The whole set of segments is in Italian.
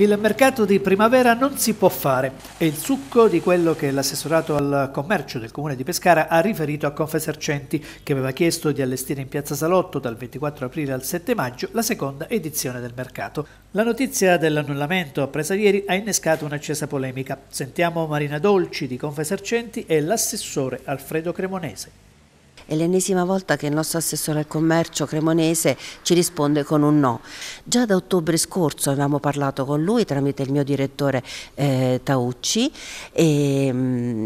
Il mercato di primavera non si può fare, è il succo di quello che l'assessorato al commercio del comune di Pescara ha riferito a Confesercenti, che aveva chiesto di allestire in piazza Salotto dal 24 aprile al 7 maggio la seconda edizione del mercato. La notizia dell'annullamento appresa ieri ha innescato un'accesa polemica. Sentiamo Marina Dolci di Confesercenti e l'assessore Alfredo Cremonese. È l'ennesima volta che il nostro assessore al commercio cremonese ci risponde con un no. Già da ottobre scorso avevamo parlato con lui tramite il mio direttore eh, Taucci e, ehm,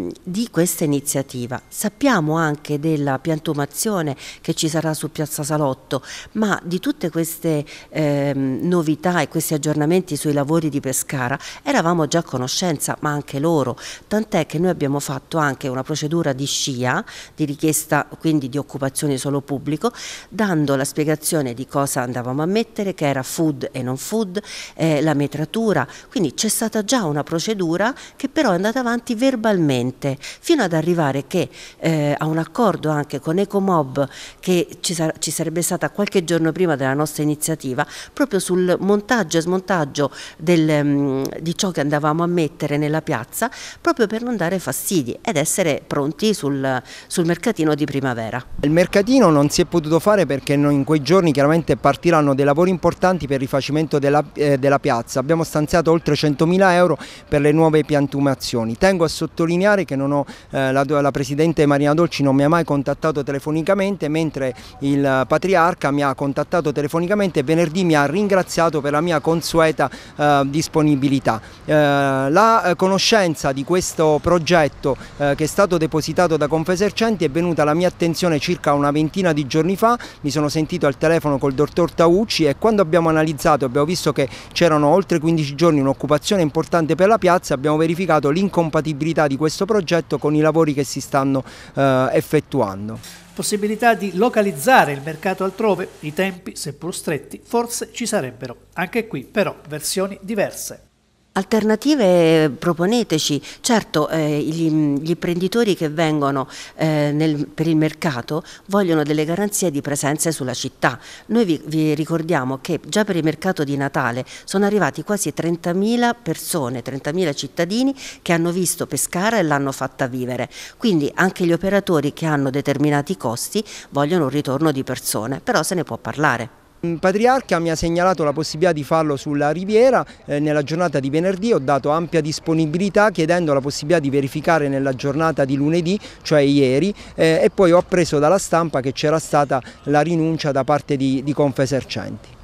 mh, di questa iniziativa. Sappiamo anche della piantumazione che ci sarà su Piazza Salotto, ma di tutte queste eh, novità e questi aggiornamenti sui lavori di Pescara eravamo già a conoscenza, ma anche loro, tant'è che noi abbiamo fatto anche una procedura di scia, di richiesta qui quindi di occupazione solo pubblico, dando la spiegazione di cosa andavamo a mettere, che era food e non food, eh, la metratura, quindi c'è stata già una procedura che però è andata avanti verbalmente, fino ad arrivare che, eh, a un accordo anche con Ecomob che ci, sa ci sarebbe stata qualche giorno prima della nostra iniziativa, proprio sul montaggio e smontaggio del, mm, di ciò che andavamo a mettere nella piazza, proprio per non dare fastidi ed essere pronti sul, sul mercatino di primavera primavera. Il mercatino non si è potuto fare perché in quei giorni chiaramente partiranno dei lavori importanti per il rifacimento della, eh, della piazza. Abbiamo stanziato oltre 100.000 euro per le nuove piantumazioni. Tengo a sottolineare che ho, eh, la, la Presidente Marina Dolci non mi ha mai contattato telefonicamente mentre il eh, Patriarca mi ha contattato telefonicamente e venerdì mi ha ringraziato per la mia consueta eh, disponibilità. Eh, la eh, conoscenza di questo progetto che è stato depositato da Confesercenti è venuta alla mia attenzione attenzione circa una ventina di giorni fa, mi sono sentito al telefono col dottor Taucci e quando abbiamo analizzato abbiamo visto che c'erano oltre 15 giorni un'occupazione importante per la piazza, abbiamo verificato l'incompatibilità di questo progetto con i lavori che si stanno eh, effettuando. Possibilità di localizzare il mercato altrove, i tempi, seppur stretti, forse ci sarebbero. Anche qui però versioni diverse. Alternative proponeteci, certo eh, gli, gli, imprenditori che vengono eh, nel, per il mercato vogliono delle garanzie di presenza sulla città. Noi vi, vi ricordiamo che già per il mercato di Natale sono arrivati quasi 30.000 persone, 30.000 cittadini che hanno visto Pescara e l'hanno fatta vivere. Quindi anche gli operatori che hanno determinati costi vogliono un ritorno di persone, però se ne può parlare. Patriarca mi ha segnalato la possibilità di farlo sulla Riviera, eh, nella giornata di venerdì ho dato ampia disponibilità chiedendo la possibilità di verificare nella giornata di lunedì, cioè ieri, eh, e poi ho appreso dalla stampa che c'era stata la rinuncia da parte di, di Confesercenti.